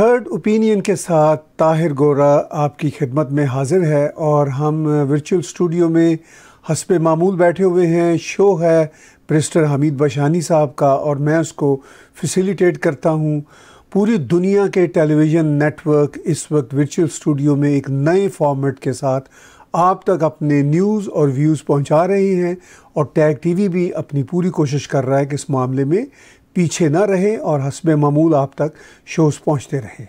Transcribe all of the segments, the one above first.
Third opinion के साथ ताहिर गोरा आपकी खिदमत में हाजिर है और हम वर्चुअल स्टूडियो में हसब मामूल बैठे हुए हैं शो है प्रिस्टर हमीद बशानी साहब का और मैं उसको फैसिलिटेट करता हूँ पूरी दुनिया के टेलीविज़न नेटवर्क इस वक्त वर्चुअल स्टूडियो में एक नए फॉर्मेट के साथ आप तक अपने न्यूज़ और व्यूज़ पहुंचा रहे हैं और टैग टीवी भी अपनी पूरी कोशिश कर रहा है कि इस मामले में पीछे ना रहे और हसब मामूल आप तक शोज़ पहुँचते रहे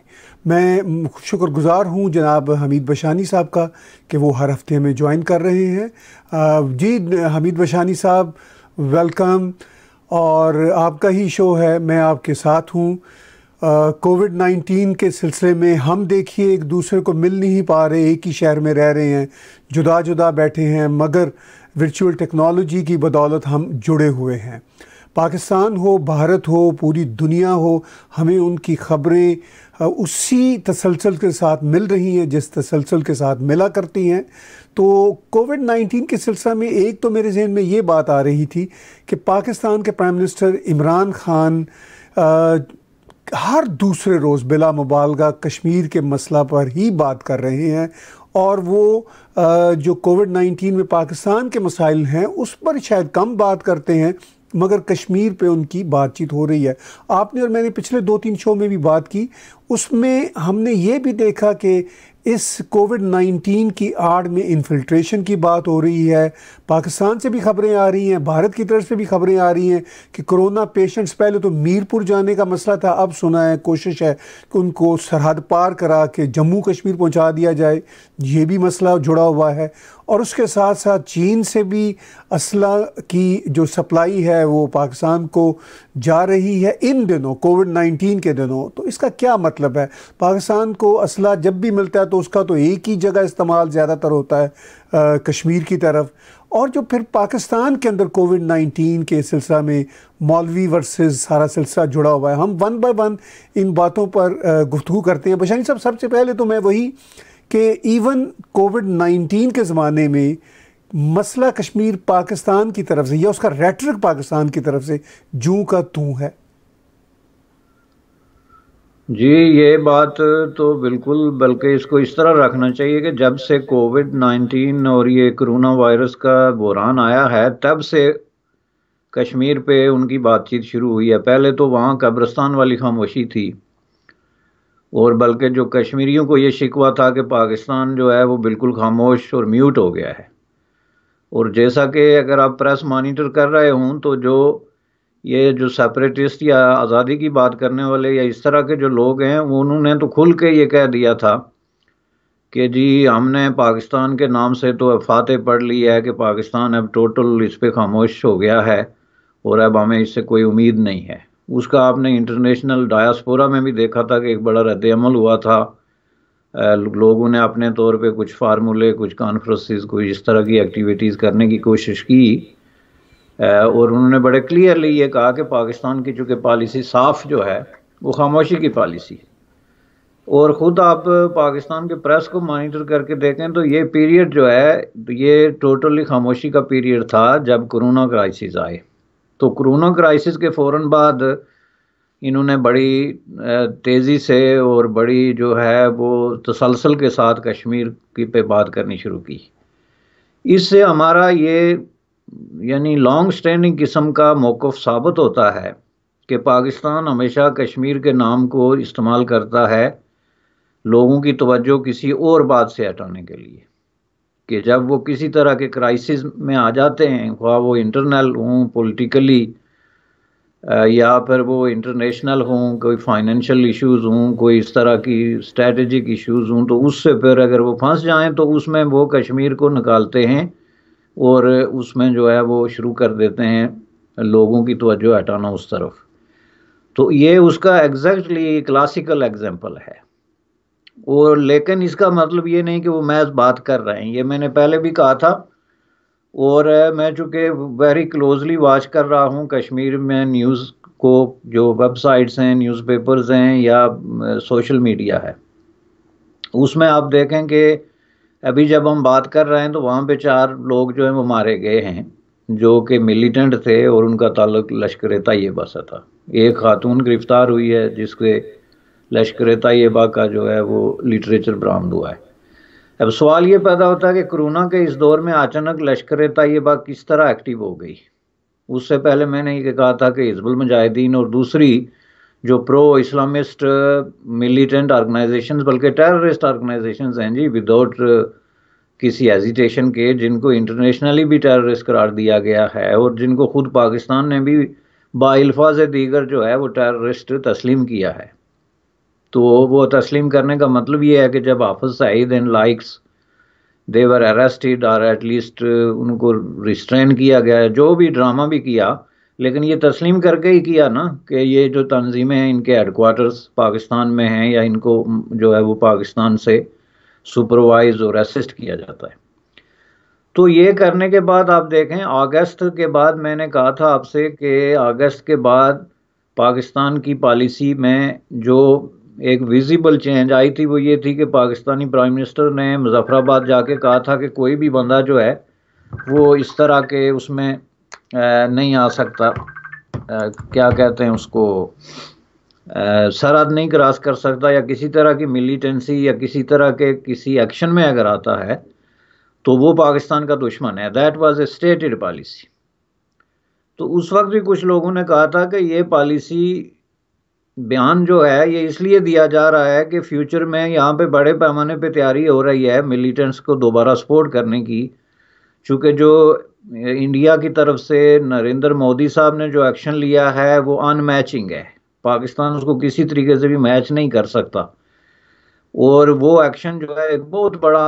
मैं शुक्रगुज़ार हूँ जनाब हमीद बशानी साहब का कि वो हर हफ्ते में ज्वाइन कर रहे हैं जी हमीद बशानी साहब वेलकम और आपका ही शो है मैं आपके साथ हूँ कोविड नाइन्टीन के सिलसिले में हम देखिए एक दूसरे को मिल नहीं पा रहे एक ही शहर में रह रहे हैं जुदा जुदा बैठे हैं मगर वर्चुअल टेक्नोलॉजी की बदौलत हम जुड़े हुए हैं पाकिस्तान हो भारत हो पूरी दुनिया हो हमें उनकी ख़बरें उसी तसलसल के साथ मिल रही हैं जिस तसलसल के साथ मिला करती हैं तो कोविड 19 के सिलसिले में एक तो मेरे जहन में ये बात आ रही थी कि पाकिस्तान के प्राइम मिनिस्टर इमरान खान आ, हर दूसरे रोज़ बिला मुबालगा कश्मीर के मसला पर ही बात कर रहे हैं और वो जो कोविड 19 में पाकिस्तान के मसाइल हैं उस पर शायद कम बात करते हैं मगर कश्मीर पे उनकी बातचीत हो रही है आपने और मैंने पिछले दो तीन शो में भी बात की उसमें हमने ये भी देखा कि इस कोविड 19 की आड़ में इन्फिल्ट्रेशन की बात हो रही है पाकिस्तान से भी खबरें आ रही हैं भारत की तरफ से भी खबरें आ रही हैं कि कोरोना पेशेंट्स पहले तो मीरपुर जाने का मसला था अब सुना है कोशिश है कि उनको सरहद पार करा के जम्मू कश्मीर पहुंचा दिया जाए ये भी मसला जुड़ा हुआ है और उसके साथ साथ चीन से भी असला की जो सप्लाई है वो पाकिस्तान को जा रही है इन दिनों कोविड 19 के दिनों तो इसका क्या मतलब है पाकिस्तान को असला जब भी मिलता है तो उसका तो एक ही जगह इस्तेमाल ज़्यादातर होता है आ, कश्मीर की तरफ और जो फिर पाकिस्तान के अंदर कोविड 19 के सिलसिला में मौलवी वर्सेस सारा सिलसिला जुड़ा हुआ है हम वन बाय वन इन बातों पर गुफ्तु करते हैं बशानी साहब सबसे पहले तो मैं वही कि इवन कोविड 19 के ज़माने में मसला कश्मीर पाकिस्तान की तरफ से या उसका रेटरिक पाकिस्तान की तरफ से जू का तू है जी ये बात तो बिल्कुल बल्कि इसको इस तरह रखना चाहिए कि जब से कोविड नाइन्टीन और ये कोरोना वायरस का बुरान आया है तब से कश्मीर पे उनकी बातचीत शुरू हुई है पहले तो वहाँ कब्रस्तान वाली खामोशी थी और बल्कि जो कश्मीरियों को ये शिकवा था कि पाकिस्तान जो है वो बिल्कुल खामोश और म्यूट हो गया है और जैसा कि अगर आप प्रेस मॉनिटर कर रहे हों तो जो ये जो सेपरेटिस्ट या आज़ादी की बात करने वाले या इस तरह के जो लोग हैं उन्होंने तो खुल के ये कह दिया था कि जी हमने पाकिस्तान के नाम से तो अफाते पढ़ ली है कि पाकिस्तान अब टोटल इस पर खामोश हो गया है और अब हमें इससे कोई उम्मीद नहीं है उसका आपने इंटरनेशनल डायास्पोरा में भी देखा था कि एक बड़ा रद्द अमल हुआ था लोगों ने अपने तौर पे कुछ फार्मूले कुछ कॉन्फ्रेंसिस कुछ इस तरह की एक्टिविटीज़ करने की कोशिश की और उन्होंने बड़े क्लियरली ये कहा कि पाकिस्तान की चूँकि पॉलिसी साफ जो है वो खामोशी की पॉलिसी है और ख़ुद आप पाकिस्तान के प्रेस को मॉनिटर करके देखें तो ये पीरियड जो है ये टोटली खामोशी का पीरियड था जब कोरोना क्राइसिस आए तो कोरोना क्राइसिस के फ़ौर बाद इन्होंने बड़ी तेज़ी से और बड़ी जो है वो तसलसल के साथ कश्मीर की पे बात करनी शुरू की इससे हमारा ये यानी लॉन्ग स्टैंडिंग किस्म का मौक़ साबित होता है कि पाकिस्तान हमेशा कश्मीर के नाम को इस्तेमाल करता है लोगों की तवज्जो किसी और बात से हटाने के लिए कि जब वो किसी तरह के क्राइसिस में आ जाते हैं ख्वा वो इंटरनल हों पॉलिटिकली या फिर वो इंटरनेशनल हों कोई फाइनेंशियल इश्यूज हों कोई इस तरह की स्ट्रेटजिक इश्यूज हों तो उससे फिर अगर वो फंस जाएं तो उसमें वो कश्मीर को निकालते हैं और उसमें जो है वो शुरू कर देते हैं लोगों की तोज्जो हटाना उस तरफ तो ये उसका एग्जैक्टली क्लासिकल एग्जाम्पल है और लेकिन इसका मतलब ये नहीं कि वो मैज बात कर रहे हैं ये मैंने पहले भी कहा था और मैं चूँकि वेरी क्लोजली वॉच कर रहा हूँ कश्मीर में न्यूज़ को जो वेबसाइट्स हैं न्यूज़पेपर्स हैं या सोशल मीडिया है उसमें आप देखें कि अभी जब हम बात कर रहे हैं तो वहाँ पे चार लोग जो हैं वो मारे गए हैं जो कि मिलिटेंट थे और उनका ताल्लुक लश्कर तैयबा से था एक खातून गिरफ्तार हुई है जिसके लश्कर तयबा का जो है वो लिटरेचर बरामद हुआ है अब सवाल ये पैदा होता है कि कोरोना के इस दौर में अचानक लश्कर तयबा किस तरह एक्टिव हो गई उससे पहले मैंने ये कहा था कि हिजबुल मुजाहिदीन और दूसरी जो प्रो इस्लामिस्ट मिलिटेंट ऑर्गेनाइजेशन बल्कि टेररिस्ट ऑर्गेनाइजेशन हैं जी विदाउट किसी एजिटेशन के जिनको इंटरनेशनली भी टेररिस्ट करार दिया गया है और जिनको खुद पाकिस्तान ने भी बाल्फाज दीगर जो है वो टेररिस्ट तस्लीम किया है तो वो तस्लीम करने का मतलब ये है कि जब हाफज आई एंड लाइक्स देवर अरेस्टेड और एटलीस्ट उनको रिस्ट्रेन किया गया जो भी ड्रामा भी किया लेकिन ये तस्लीम करके ही किया ना कि ये जो तनजीमें हैं इनके हेडकोार्टर्स पाकिस्तान में हैं या इनको जो है वो पाकिस्तान से सुपरवाइज और असिस्ट किया जाता है तो ये करने के बाद आप देखें अगस्त के बाद मैंने कहा था आपसे कि अगस्त के बाद पाकिस्तान की पॉलिसी में जो एक विजिबल चेंज आई थी वो ये थी कि पाकिस्तानी प्राइम मिनिस्टर ने मुजफ्फराबाद जाके कहा था कि कोई भी बंदा जो है वो इस तरह के उसमें नहीं आ सकता क्या कहते हैं उसको सरहद नहीं क्रॉस कर सकता या किसी तरह की मिलिटेंसी या किसी तरह के किसी एक्शन में अगर आता है तो वो पाकिस्तान का दुश्मन है that was a stated policy तो उस वक्त भी कुछ लोगों ने कहा था कि ये पॉलिसी बयान जो है ये इसलिए दिया जा रहा है कि फ्यूचर में यहाँ पे बड़े पैमाने पे तैयारी हो रही है मिलिटेंट्स को दोबारा सपोर्ट करने की चूँकि जो इंडिया की तरफ से नरेंद्र मोदी साहब ने जो एक्शन लिया है वो अनमैचिंग है पाकिस्तान उसको किसी तरीके से भी मैच नहीं कर सकता और वो एक्शन जो है एक बहुत बड़ा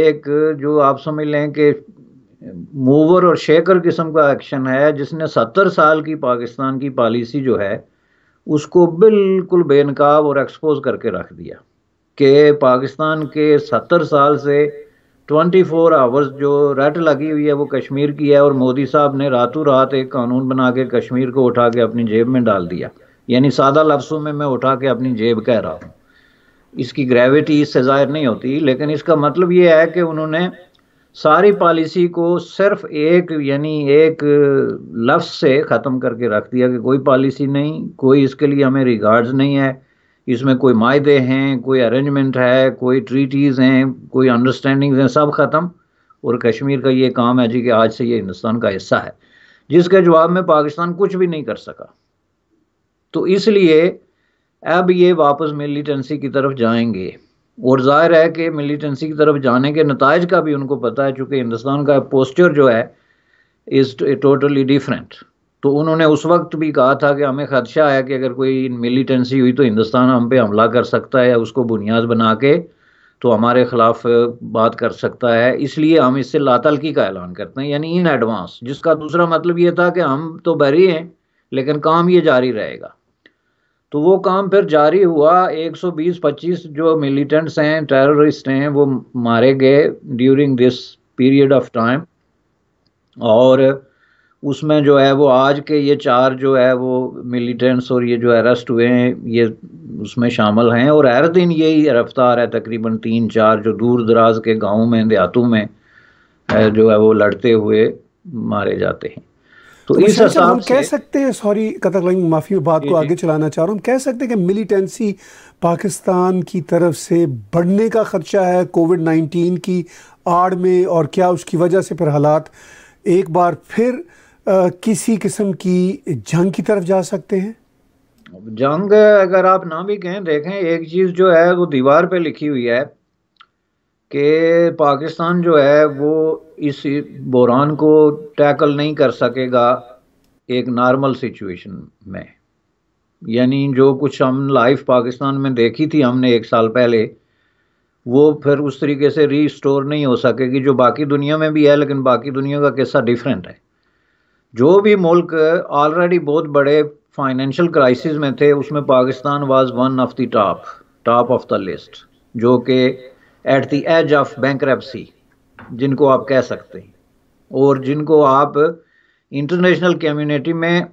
एक जो आप समझ लें कि मूवर और शेकर किस्म का एक्शन है जिसने सत्तर साल की पाकिस्तान की पॉलिसी जो है उसको बिल्कुल बेनकाब और एक्सपोज करके रख दिया कि पाकिस्तान के सत्तर साल से 24 फोर आवर्स जो रेट लगी हुई है वो कश्मीर की है और मोदी साहब ने रातों रात एक कानून बना के कश्मीर को उठा के अपनी जेब में डाल दिया यानी सादा लफ्सों में मैं उठा के अपनी जेब कह रहा हूँ इसकी ग्रेविटी इससे ज़ाहिर नहीं होती लेकिन इसका मतलब ये है कि उन्होंने सारी पॉलिसी को सिर्फ एक यानी एक लफ्ज़ से ख़त्म करके रख दिया कि कोई पॉलिसी नहीं कोई इसके लिए हमें रिगार्ड्स नहीं है इसमें कोई मायदे हैं कोई अरेंजमेंट है कोई ट्रीटीज़ हैं कोई अंडरस्टैंडिंग्स हैं सब ख़त्म और कश्मीर का ये काम है जी कि आज से ये हिंदुस्तान का हिस्सा है जिसके जवाब में पाकिस्तान कुछ भी नहीं कर सका तो इसलिए अब ये वापस मिलिटेंसी की तरफ जाएंगे और जाहिर है कि मिलिटेंसी की तरफ जाने के नतज का भी उनको पता है चूँकि हिंदुस्तान का पोस्चर जो है इज़ टोटली डिफरेंट तो उन्होंने उस वक्त भी कहा था कि हमें खदशा है कि अगर कोई मिलिटेंसी हुई तो हिंदुस्तान हम पे हमला कर सकता है उसको बुनियाद बना के तो हमारे ख़िलाफ़ बात कर सकता है इसलिए हम इससे लातलकी का ऐलान करते हैं यानी इन एडवांस जिसका दूसरा मतलब ये था कि हम तो बरी हैं लेकिन काम ये जारी रहेगा तो वो काम फिर जारी हुआ 120-25 जो मिलिटेंट्स हैं टेररिस्ट हैं वो मारे गए during this period of time और उसमें जो है वो आज के ये चार जो है वो मिलिटेंट्स और ये जो अरेस्ट हुए हैं ये उसमें शामिल हैं और हर दिन यही रफ्तार है तकरीबन तीन चार जो दूर दराज के गाँव में देहातों में जो है वो लड़ते हुए मारे जाते हैं तो, तो इस हम कह सकते हैं सॉरी कतक लाइन माफी बात को आगे चलाना चाह रहा हूँ कह सकते हैं कि मिलिटेंसी पाकिस्तान की तरफ से बढ़ने का खर्चा है कोविड नाइन्टीन की आड़ में और क्या उसकी वजह से फिर हालात एक बार फिर आ, किसी किस्म की जंग की तरफ जा सकते हैं जंग अगर आप ना भी कहें देखें एक चीज़ जो है वो दीवार पे लिखी हुई है कि पाकिस्तान जो है वो इस बुरान को टैकल नहीं कर सकेगा एक नॉर्मल सिचुएशन में यानी जो कुछ हम लाइफ पाकिस्तान में देखी थी हमने एक साल पहले वो फिर उस तरीके से रीस्टोर नहीं हो सकेगी जो बाकी दुनिया में भी है लेकिन बाकी दुनिया का किस्सा डिफरेंट है जो भी मुल्क ऑलरेडी बहुत बड़े फाइनेंशियल क्राइसिस में थे उसमें Pakistan was one of the top top of the list जो कि at the edge of bank जिनको आप कह सकते हैं और जिनको आप इंटरनेशनल कम्युनिटी में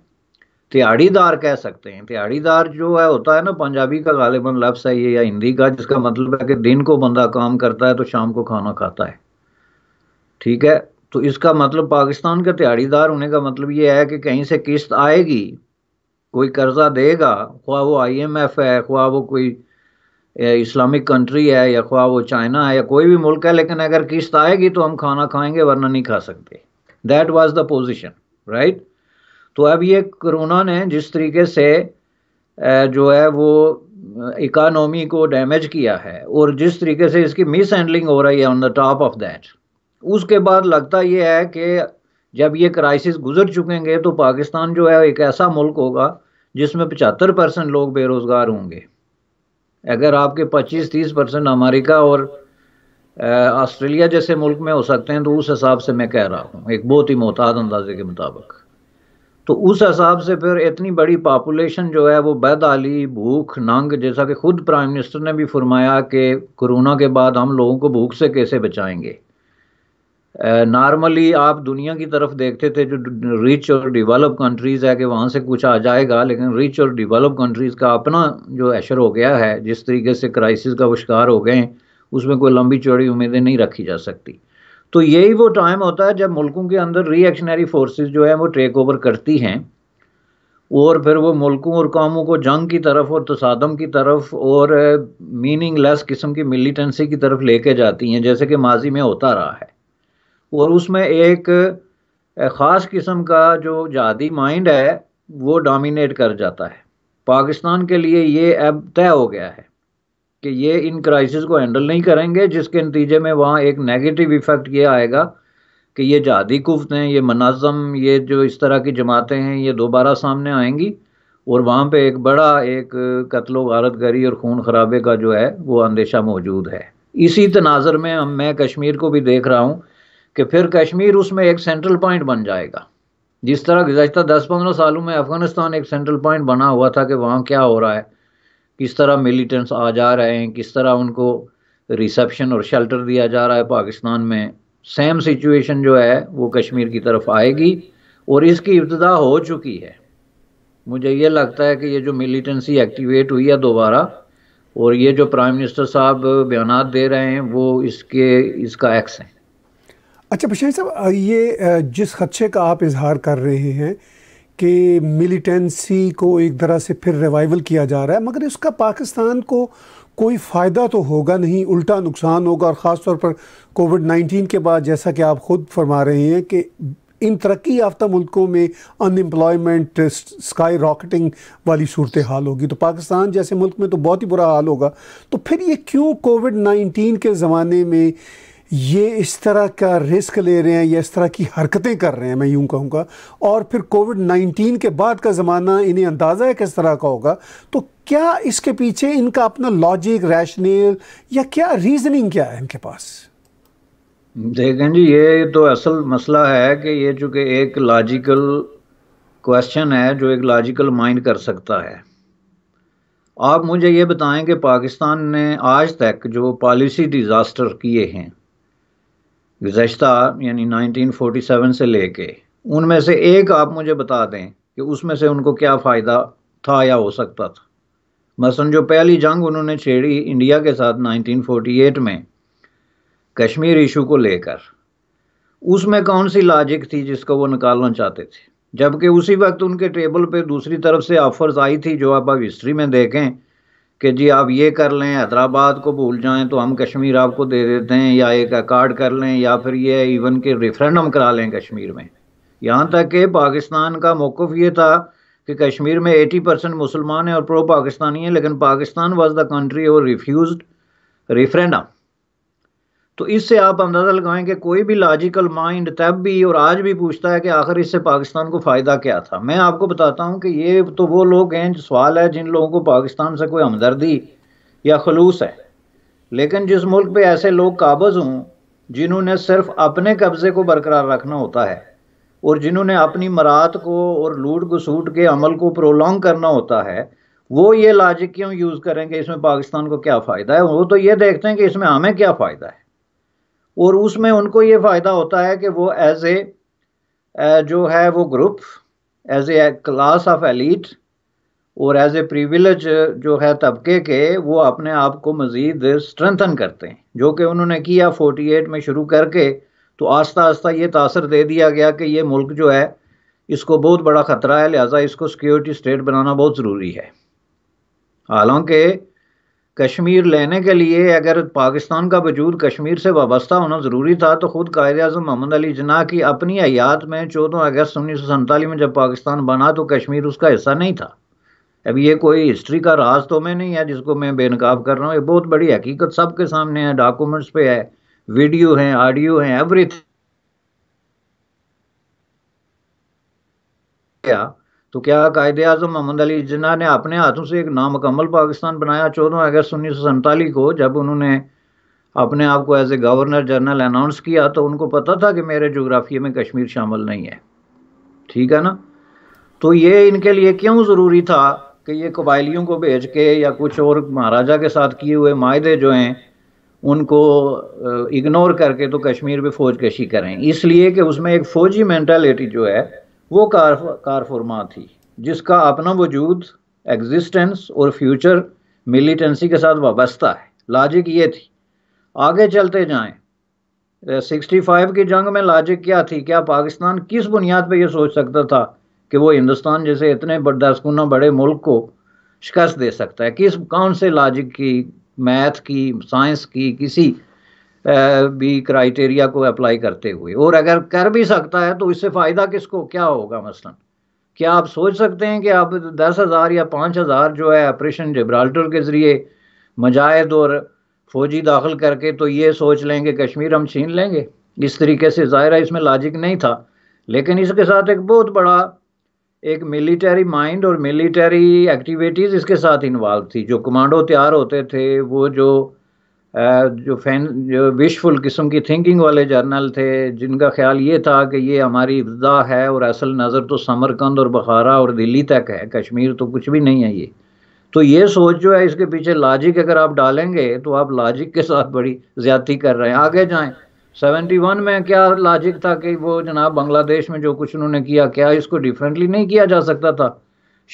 तिहाड़ीदार कह सकते हैं तिहाड़ीदार जो है होता है ना पंजाबी का गालिबन लफ्स है ये या हिंदी का जिसका मतलब है कि दिन को बंदा काम करता है तो शाम को खाना खाता है ठीक है तो इसका मतलब पाकिस्तान का तिहाड़ीदार होने का मतलब ये है कि कहीं से किस्त आएगी कोई कर्जा देगा ख्वा वो एफ है ख्वा वो कोई इस्लामिक कंट्री है या ख्वा वो चाइना है या कोई भी मुल्क है लेकिन अगर किस्त आएगी तो हम खाना खाएंगे वरना नहीं खा सकते that was the position right तो अब ये कोरोना ने जिस तरीके से जो है वो इकानमी को डैमेज किया है और जिस तरीके से इसकी मिस हैंडलिंग हो रही है on the top of that उसके बाद लगता ये है कि जब ये क्राइसिस गुजर चुकेंगे तो पाकिस्तान जो है एक ऐसा मुल्क होगा जिसमें पचहत्तर परसेंट लोग बेरोज़गार होंगे अगर आपके 25-30 परसेंट अमेरिका और ऑस्ट्रेलिया जैसे मुल्क में हो सकते हैं तो उस हिसाब से मैं कह रहा हूँ एक बहुत ही मोहताद अंदाजे के मुताबिक तो उस हिसाब से फिर इतनी बड़ी पापुलेशन जो है वो बैदाली भूख नंग जैसा कि खुद प्राइम मिनिस्टर ने भी फरमाया कि कोरोना के बाद हम लोगों को भूख से कैसे बचाएंगे नॉर्मली आप दुनिया की तरफ देखते थे जो रिच और डेवलप कंट्रीज़ है कि वहाँ से कुछ आ जाएगा लेकिन रिच और डेवलप कंट्रीज़ का अपना जो एशर हो गया है जिस तरीके से क्राइसिस का शिकार हो गए हैं उसमें कोई लंबी चौड़ी उम्मीदें नहीं रखी जा सकती तो यही वो टाइम होता है जब मुल्कों के अंदर रिएक्शनरी फोर्सेस जो है वो टेक ओवर करती हैं और फिर वो मुल्कों और कौमों को जंग की तरफ और तसादम की तरफ और मीनिंगलेस किस्म की मिलिटेंसी की तरफ लेके जाती हैं जैसे कि माजी में होता रहा है और उसमें एक ख़ास किस्म का जो जहादी माइंड है वो डोमिनेट कर जाता है पाकिस्तान के लिए ये अब तय हो गया है कि ये इन क्राइसिस को हैंडल नहीं करेंगे जिसके नतीजे में वहाँ एक नेगेटिव इफ़ेक्ट ये आएगा कि ये जहादी कुफ्त हैं ये मनाज़म ये जो इस तरह की जमातें हैं ये दोबारा सामने आएंगी और वहाँ पे एक बड़ा एक कत्लो गारत गरी और खून खराबे का जो है वो अंदेशा मौजूद है इसी तनाजर में हम मैं कश्मीर को भी देख रहा हूँ कि फिर कश्मीर उसमें एक सेंट्रल पॉइंट बन जाएगा जिस तरह गुजशत दस पंद्रह सालों में अफ़गानिस्तान एक सेंट्रल पॉइंट बना हुआ था कि वहाँ क्या हो रहा है किस तरह मिलिटेंट्स आ जा रहे हैं किस तरह उनको रिसेप्शन और शेल्टर दिया जा रहा है पाकिस्तान में सेम सिचुएशन जो है वो कश्मीर की तरफ आएगी और इसकी इब्तदा हो चुकी है मुझे ये लगता है कि ये जो मिलिटेंसी एक्टिवेट हुई है दोबारा और ये जो प्राइम मिनिस्टर साहब बयान दे रहे हैं वो इसके इसका एक्स है अच्छा बशीर साहब ये जिस खदशे का आप इजहार कर रहे हैं कि मिलिटेंसी को एक तरह से फिर रिवाइवल किया जा रहा है मगर इसका पाकिस्तान को कोई फ़ायदा तो होगा नहीं उल्टा नुकसान होगा और ख़ास तौर पर कोविड नाइन्टीन के बाद जैसा कि आप ख़ुद फरमा रहे हैं कि इन तरक्की याफ्ता मुल्कों में अनएम्प्लॉयमेंट स्काई रॉकेटिंग वाली सूरत हाल होगी तो पाकिस्तान जैसे मुल्क में तो बहुत ही बुरा हाल होगा तो फिर ये क्यों कोविड नाइन्टीन के ज़माने में ये इस तरह का रिस्क ले रहे हैं या इस तरह की हरकतें कर रहे हैं मैं यूं कहूँगा और फिर कोविड नाइन्टीन के बाद का ज़माना इन्हें अंदाज़ा है किस तरह का होगा तो क्या इसके पीछे इनका अपना लॉजिक रैशनल या क्या रीजनिंग क्या है इनके पास देखें जी ये तो असल मसला है कि ये चूंकि एक लॉजिकल क्वेश्चन है जो एक लॉजिकल माइंड कर सकता है आप मुझे ये बताएं कि पाकिस्तान ने आज तक जो पॉलिसी डिज़ास्टर किए हैं गुज्त यानी 1947 से लेके उनमें से एक आप मुझे बता दें कि उसमें से उनको क्या फ़ायदा था या हो सकता था मसन जो पहली जंग उन्होंने छेड़ी इंडिया के साथ 1948 में कश्मीर इशू को लेकर उसमें कौन सी लॉजिक थी जिसको वो निकालना चाहते थे जबकि उसी वक्त उनके टेबल पे दूसरी तरफ से ऑफर्स आई थी जो आप अब हिस्ट्री में देखें कि जी आप ये कर लें हैदराबाद को भूल जाएं तो हम कश्मीर आपको दे देते हैं या एक अकार्ड कर लें या फिर ये इवन के रेफरेंडम करा लें कश्मीर में यहाँ तक कि पाकिस्तान का मौक़ ये था कि कश्मीर में 80 परसेंट मुसलमान हैं और प्रो पाकिस्तानी हैं लेकिन पाकिस्तान वाज द कंट्री और रिफ्यूज रेफरेंडम तो इससे आप अंदाज़ा लगाएं कि कोई भी लॉजिकल माइंड तब भी और आज भी पूछता है कि आखिर इससे पाकिस्तान को फ़ायदा क्या था मैं आपको बताता हूं कि ये तो वो लोग हैं जो सवाल है जिन लोगों को पाकिस्तान से कोई हमदर्दी या खलूस है लेकिन जिस मुल्क पे ऐसे लोग काबज हों जिन्होंने सिर्फ अपने कब्ज़े को बरकरार रखना होता है और जिन्होंने अपनी मरात को और लूट घसूट के अमल को प्रोलॉन्ग करना होता है वो ये लॉजिक क्यों यूज़ करेंगे इसमें पाकिस्तान को क्या फ़ायदा है वो तो ये देखते हैं कि इसमें हमें क्या फ़ायदा है और उसमें उनको ये फ़ायदा होता है कि वो एज ए जो है वो group as a class of elite और एज ए प्रिविलेज जो है तबके के वो अपने आप को मज़ीद स्ट्रेंथन करते हैं जो कि उन्होंने किया 48 में शुरू करके तो आस्ता आस्ता ये तासर दे दिया गया कि ये मुल्क जो है इसको बहुत बड़ा ख़तरा है लिहाजा इसको सिक्योरिटी स्टेट बनाना बहुत ज़रूरी है हालांकि कश्मीर लेने के लिए अगर पाकिस्तान का वजूद कश्मीर से वाबस्ता होना ज़रूरी था तो ख़ुद कायद अजम मोहम्मद अली जना की अपनी हयात में चौदह अगस्त उन्नीस सौ सैंतालीस में जब पाकिस्तान बना तो कश्मीर उसका हिस्सा नहीं था अब ये कोई हिस्ट्री का राज तो में नहीं है जिसको मैं बेनकाब कर रहा हूँ ये बहुत बड़ी हकीकत सबके सामने है डॉक्यूमेंट्स पे है वीडियो हैं ऑडियो हैं एवरीथिंग तो क्या कायदे अजम मोहम्मद अली जिन्ना ने अपने हाथों से एक नामकमल पाकिस्तान बनाया चौदह अगस्त उन्नीस सौ को जब उन्होंने अपने आप को as a governor general announce किया तो उनको पता था कि मेरे जोग्राफिए में कश्मीर शामिल नहीं है ठीक है ना तो ये इनके लिए क्यों ज़रूरी था कि ये कबायलियों को भेज के या कुछ और महाराजा के साथ किए हुए माहे जो हैं उनको इग्नोर करके तो कश्मीर पे फौज कशी करें इसलिए कि उसमें एक फ़ौजी मैंटालिटी जो है वो कार कारफुरमा थी जिसका अपना वजूद एग्जिस्टेंस और फ्यूचर मिलिटेंसी के साथ वाबस्ता है लॉजिक ये थी आगे चलते जाएं 65 की जंग में लॉजिक क्या थी क्या पाकिस्तान किस बुनियाद पे ये सोच सकता था कि वो हिंदुस्तान जैसे इतने दस गुना बड़े मुल्क को शिकस्त दे सकता है किस कौन से लॉजिक की मैथ की साइंस की किसी भी क्राइटेरिया को अप्लाई करते हुए और अगर कर भी सकता है तो इससे फ़ायदा किसको क्या होगा मसलन क्या आप सोच सकते हैं कि आप दस हज़ार या पाँच हज़ार जो है ऑपरेशन जब्राल्टर के ज़रिए मजाहद और फौजी दाखिल करके तो ये सोच लें कि कश्मीर हम छीन लेंगे इस तरीके से ज़ाहिर है इसमें लॉजिक नहीं था लेकिन इसके साथ एक बहुत बड़ा एक मिलिटरी माइंड और मिलिटरी एक्टिविटीज़ इसके साथ इन्वॉल्व थी जो कमांडो तैयार होते थे वो जो जो फैन जो विशफुल किस्म की थिंकिंग वाले जर्नल थे जिनका ख्याल ये था कि ये हमारी इब्दा है और असल नज़र तो समरकंद और बखारा और दिल्ली तक है कश्मीर तो कुछ भी नहीं है ये तो ये सोच जो है इसके पीछे लॉजिक अगर आप डालेंगे तो आप लॉजिक के साथ बड़ी ज्यादती कर रहे हैं आगे जाएं 71 में क्या लॉजिक था कि वो जनाब बांग्लादेश में जो कुछ उन्होंने किया क्या इसको डिफरेंटली नहीं किया जा सकता था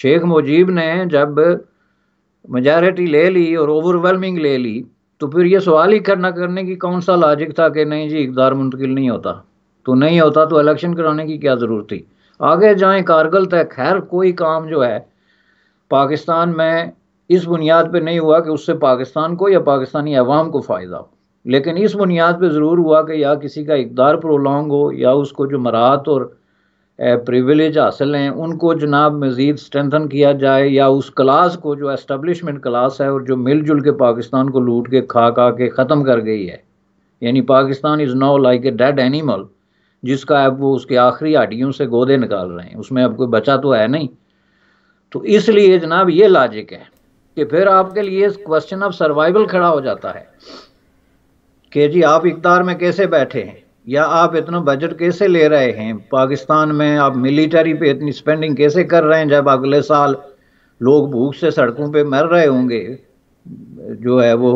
शेख मुजीब ने जब मजारिटी ले ली और ओवरवेलमिंग ले ली तो फिर ये सवाल ही करना करने की कौन सा लाजिक था कि नहीं जी इकदार मुंतकिल नहीं होता तो नहीं होता तो इलेक्शन कराने की क्या ज़रूरत थी आगे जाए कारगल तक खैर कोई काम जो है पाकिस्तान में इस बुनियाद पे नहीं हुआ कि उससे पाकिस्तान को या पाकिस्तानी अवाम को फ़ायदा हो लेकिन इस बुनियाद पे ज़रूर हुआ कि या किसी का इकदार प्रोलॉन्ग हो या उसको जो मराहत और प्रिविलेज हासिल हैं उनको जनाब मज़ीद स्ट्रेंथन किया जाए या उस क्लास को जो एस्टेब्लिशमेंट क्लास है और जो मिलजुल के पाकिस्तान को लूट के खा खा के ख़त्म कर गई है यानी Pakistan is now like a dead animal जिसका अब वो उसके आखिरी हड्डियों से गोदे निकाल रहे हैं उसमें अब कोई बचा तो है नहीं तो इसलिए जनाब ये लॉजिक है कि फिर आपके लिए क्वेश्चन ऑफ सर्वाइवल खड़ा हो जाता है कि जी आप इकदार में कैसे बैठे हैं या आप इतना बजट कैसे ले रहे हैं पाकिस्तान में आप मिलिट्री पे इतनी स्पेंडिंग कैसे कर रहे हैं जब अगले साल लोग भूख से सड़कों पे मर रहे होंगे जो है वो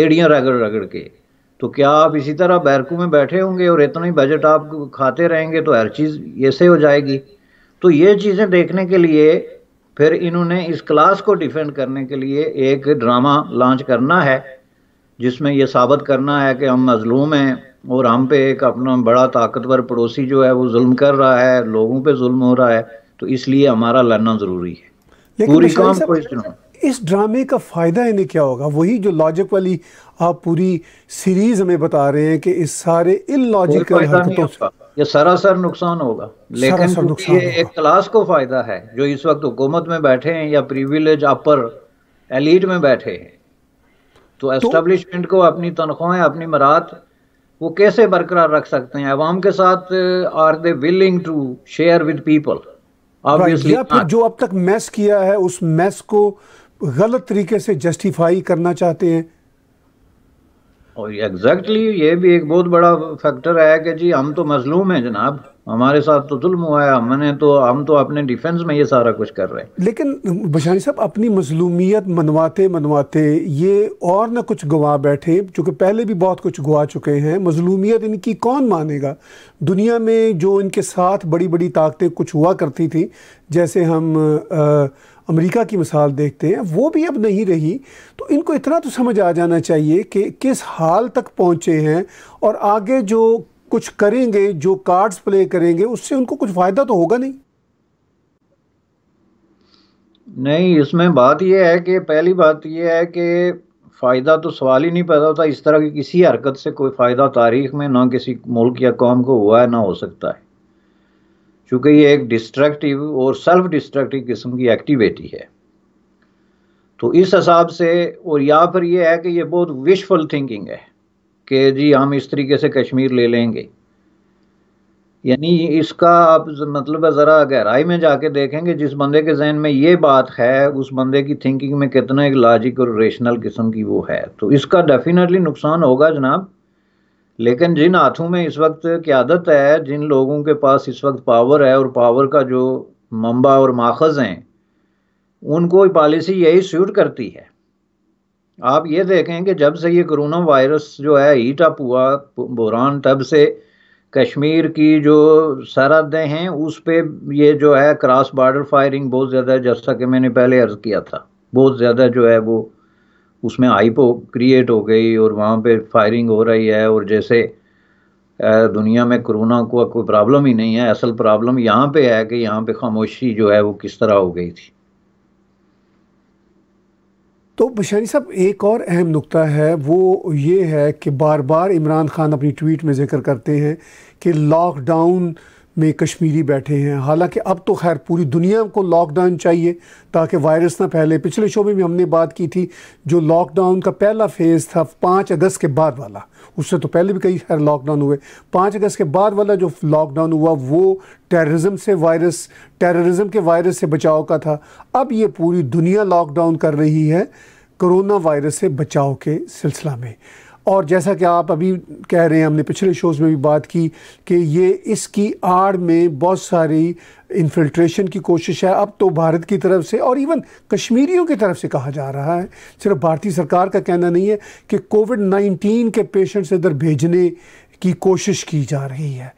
एड़ियाँ रगड़ रगड़ के तो क्या आप इसी तरह बैरकों में बैठे होंगे और इतना ही बजट आप खाते रहेंगे तो हर चीज़ ऐसे हो जाएगी तो ये चीज़ें देखने के लिए फिर इन्होंने इस क्लास को डिफेंड करने के लिए एक ड्रामा लॉन्च करना है जिसमें ये साबित करना है कि हम मजलूम हैं और हम पे एक अपना बड़ा ताकतवर पड़ोसी जो है वो जुल्म कर रहा है लोगों पे जुल्म हो रहा है तो इसलिए हमारा लड़ना ज़रूरी है पूरी काम को इस ड्रामे का फ़ायदा इन्हें क्या होगा वही जो लॉजिक वाली आप पूरी सीरीज हमें बता रहे हैं कि इस सारे इन लॉजिक ये सरासर नुकसान होगा लेकिन नुकसान ये होगा। एक क्लास को फ़ायदा है जो इस वक्त हुकूमत में बैठे हैं या प्रिविलेज अपर एलिट में बैठे हैं तो एस्टेब्लिशमेंट तो, को अपनी तनख्वाहें अपनी मरात वो कैसे बरकरार रख सकते हैं अवाम के साथ are they willing to share with people फिर जो अब तक मैस किया है उस मैस को गलत तरीके से जस्टिफाई करना चाहते हैं और एग्जैक्टली ये भी एक बहुत बड़ा फैक्टर है कि जी हम तो मजलूम हैं जनाब हमारे साथ तो जुल्म हुआ है हमने तो हम तो अपने डिफेंस में ये सारा कुछ कर रहे हैं लेकिन बशानी साहब अपनी मजलूमियत मनवाते मनवाते ये और ना कुछ गवा बैठे चूँकि पहले भी बहुत कुछ गवा चुके हैं मजलूमियत इनकी कौन मानेगा दुनिया में जो इनके साथ बड़ी बड़ी ताकतें कुछ हुआ करती थी जैसे हम आ, अमेरिका की मिसाल देखते हैं वो भी अब नहीं रही तो इनको इतना तो समझ आ जाना चाहिए कि किस हाल तक पहुँचे हैं और आगे जो कुछ करेंगे जो कार्ड्स प्ले करेंगे उससे उनको कुछ फ़ायदा तो होगा नहीं नहीं इसमें बात यह है कि पहली बात यह है कि फ़ायदा तो सवाल ही नहीं पैदा होता इस तरह की किसी हरकत से कोई फ़ायदा तारीख में ना किसी मुल्क या कौम को हुआ है ना हो सकता है चूंकि ये एक डिस्ट्रक्टिव और सेल्फ डिस्ट्रक्टिव किस्म की एक्टिविटी है तो इस हिसाब से और या फिर ये है कि ये बहुत विशफुल थिंकिंग है कि जी हम इस तरीके से कश्मीर ले लेंगे यानी इसका आप मतलब है ज़रा गहराई में जाके देखेंगे जिस बंदे के जहन में ये बात है उस बंदे की थिंकिंग में कितना एक लॉजिक और रेशनल किस्म की वो है तो इसका डेफिनेटली नुकसान होगा जनाब लेकिन जिन हाथों में इस वक्त क्यादत है जिन लोगों के पास इस वक्त पावर है और पावर का जो मंबा और माखज़ हैं उनको पॉलिसी यही सूट करती है आप ये देखें कि जब से ये कोरोना वायरस जो है हीट अप हुआ बुरान तब से कश्मीर की जो सरहदें हैं उस पर ये जो है क्रॉस बॉर्डर फायरिंग बहुत ज़्यादा जैसा कि मैंने पहले अर्ज़ किया था बहुत ज़्यादा जो है वो उसमें आइपो क्रिएट हो गई और वहाँ पे फायरिंग हो रही है और जैसे दुनिया में कोरोना को कोई प्रॉब्लम ही नहीं है असल प्रॉब्लम यहाँ पे है कि यहाँ पे खामोशी जो है वो किस तरह हो गई थी तो बशरी साहब एक और अहम नुकता है वो ये है कि बार बार इमरान खान अपनी ट्वीट में जिक्र करते हैं कि लॉकडाउन में कश्मीरी बैठे हैं हालांकि अब तो खैर पूरी दुनिया को लॉकडाउन चाहिए ताकि वायरस ना फैले पिछले शोबे में हमने बात की थी जो लॉकडाउन का पहला फेज़ था पाँच अगस्त के बाद वाला उससे तो पहले भी कई खैर लॉकडाउन हुए पाँच अगस्त के बाद वाला जो लॉकडाउन हुआ वो टेररिज्म से वायरस टेररिज्म के वायरस से बचाव का था अब ये पूरी दुनिया लॉकडाउन कर रही है कोरोना वायरस से बचाव के सिलसिला में और जैसा कि आप अभी कह रहे हैं हमने पिछले शोज़ में भी बात की कि ये इसकी आड़ में बहुत सारी इन्फिल्ट्रेशन की कोशिश है अब तो भारत की तरफ से और इवन कश्मीरियों की तरफ से कहा जा रहा है सिर्फ भारतीय सरकार का कहना नहीं है कि कोविड नाइन्टीन के पेशेंट्स इधर भेजने की कोशिश की जा रही है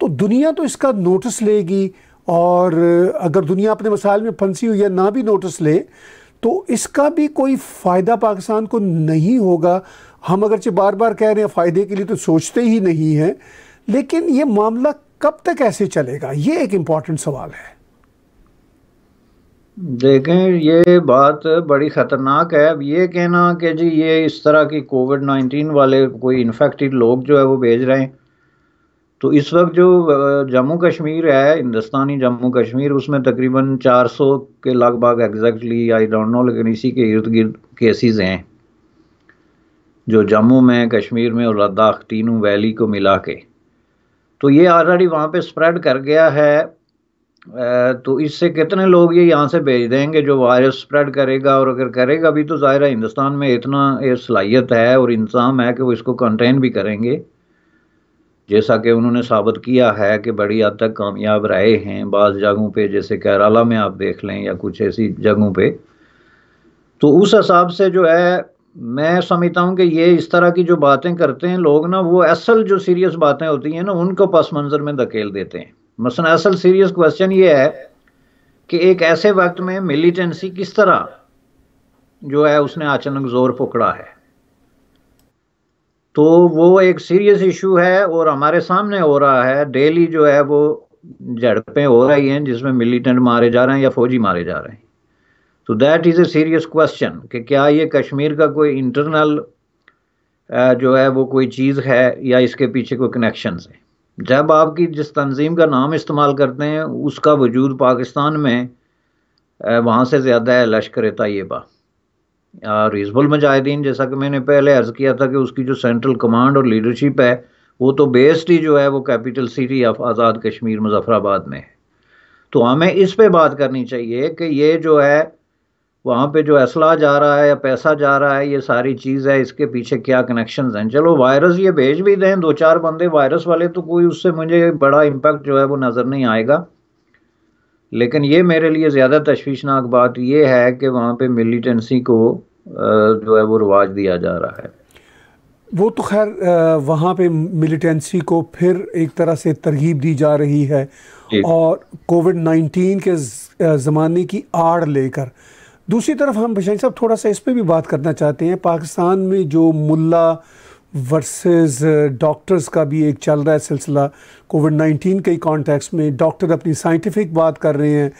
तो दुनिया तो इसका नोटिस लेगी और अगर दुनिया अपने मसाइल में फंसी हुई है ना भी नोटिस ले तो इसका भी कोई फ़ायदा पाकिस्तान को नहीं होगा हम अगरचे बार बार कह रहे हैं फ़ायदे के लिए तो सोचते ही नहीं हैं लेकिन ये मामला कब तक ऐसे चलेगा ये एक इम्पॉर्टेंट सवाल है देखें ये बात बड़ी ख़तरनाक है अब ये कहना कि जी ये इस तरह की कोविड नाइन्टीन वाले कोई इन्फेक्टेड लोग जो है वो भेज रहे हैं तो इस वक्त जो जम्मू कश्मीर है हिंदुस्तानी जम्मू कश्मीर उसमें तकरीबन 400 के लगभग एग्जैक्टली आई डोंट नो लेकिन इसी के इर्द गिर्द केसेस हैं जो जम्मू में कश्मीर में और लद्दाख तीनों वैली को मिला के तो ये ऑलरेडी वहाँ पे स्प्रेड कर गया है तो इससे कितने लोग ये यहाँ से भेज देंगे जो वायरस स्प्रेड करेगा और अगर करेगा भी तो ज़ाहिर हिंदुस्तान में इतना ये सलाहियत है और इंसाम है कि वो इसको कंटेन भी करेंगे जैसा कि उन्होंने साबित किया है कि बड़ी हद तक कामयाब रहे हैं बाज़ जगहों पे जैसे केरला में आप देख लें या कुछ ऐसी जगहों पे तो उस हिसाब से जो है मैं समझता हूँ कि ये इस तरह की जो बातें करते हैं लोग ना वो असल जो सीरियस बातें होती हैं ना उनको पस मंज़र में धकेल देते हैं मसला असल सीरियस क्वेश्चन ये है कि एक ऐसे वक्त में मिलीटेंसी किस तरह जो है उसने अचानक जोर पकड़ा है तो वो एक सीरियस इशू है और हमारे सामने हो रहा है डेली जो है वो झड़पें हो रही हैं जिसमें मिलिटेंट मारे जा रहे हैं या फौजी मारे जा रहे हैं तो that is a serious question कि क्या ये कश्मीर का कोई इंटरनल जो है वो कोई चीज़ है या इसके पीछे कोई कनेक्शन है जब आपकी जिस तंजीम का नाम इस्तेमाल करते हैं उसका वजूद पाकिस्तान में वहाँ से ज़्यादा है लश्कर तयबा रीजबल मुजाहिदीन जैसा कि मैंने पहले अर्ज़ किया था कि उसकी जो सेंट्रल कमांड और लीडरशिप है वो तो बेस्ड ही जो है वो capital city of Azad Kashmir Muzaffarabad में है तो हमें इस पे बात करनी चाहिए कि ये जो है वहाँ पे जो असला जा रहा है या पैसा जा रहा है ये सारी चीज़ है इसके पीछे क्या कनेक्शन हैं चलो वायरस ये भेज भी दें दो चार बंदे वायरस वाले तो कोई उससे मुझे बड़ा इम्पेक्ट जो है वो नज़र नहीं आएगा लेकिन ये मेरे लिए ज़्यादा तश्वीशनाक बात ये है कि वहाँ पे मिलीटेंसी को जो है वो रिवाज दिया जा रहा है वो तो खैर वहाँ पे मिलिटेंसी को फिर एक तरह से तरगीब दी जा रही है और कोविड नाइन्टीन के ज़माने की आड़ लेकर दूसरी तरफ हम भाई साहब थोड़ा सा इस पर भी बात करना चाहते हैं पाकिस्तान में जो मुल्ला वर्सेस डॉक्टर्स uh, का भी एक चल रहा है सिलसिला कोविड नाइन्टीन के कॉन्टेक्स्ट में डॉक्टर अपनी साइंटिफिक बात कर रहे हैं